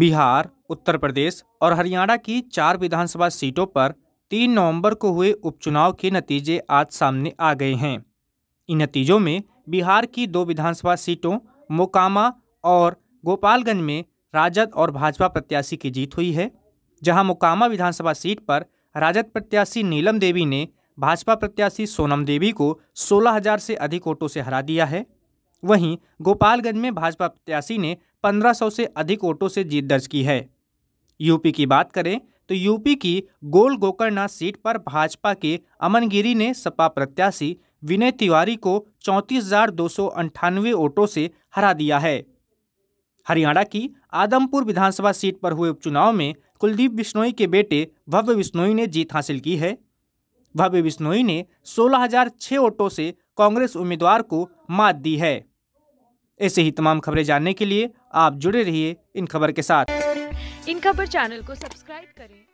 बिहार उत्तर प्रदेश और हरियाणा की चार विधानसभा सीटों पर तीन नवंबर को हुए उपचुनाव के नतीजे आज सामने आ गए हैं इन नतीजों में बिहार की दो विधानसभा सीटों मोकामा और गोपालगंज में राजद और भाजपा प्रत्याशी की जीत हुई है जहां मोकामा विधानसभा सीट पर राजद प्रत्याशी नीलम देवी ने भाजपा प्रत्याशी सोनम देवी को सोलह से अधिक वोटों से हरा दिया है वहीं गोपालगंज में भाजपा प्रत्याशी ने 1500 से अधिक वोटों से जीत दर्ज की है यूपी की बात करें तो यूपी की गोल गोकर्णा सीट पर भाजपा के अमन गिरी ने सपा प्रत्याशी विनय तिवारी को चौंतीस वोटों से हरा दिया है हरियाणा की आदमपुर विधानसभा सीट पर हुए उपचुनाव में कुलदीप बिश्नोई के बेटे भव्य बिश्नोई ने जीत हासिल की है भव्य बिश्नोई ने 16,006 वोटों से कांग्रेस उम्मीदवार को मात दी है ऐसे ही तमाम खबरें जानने के लिए आप जुड़े रहिए इन खबर के साथ इन खबर चैनल को सब्सक्राइब करें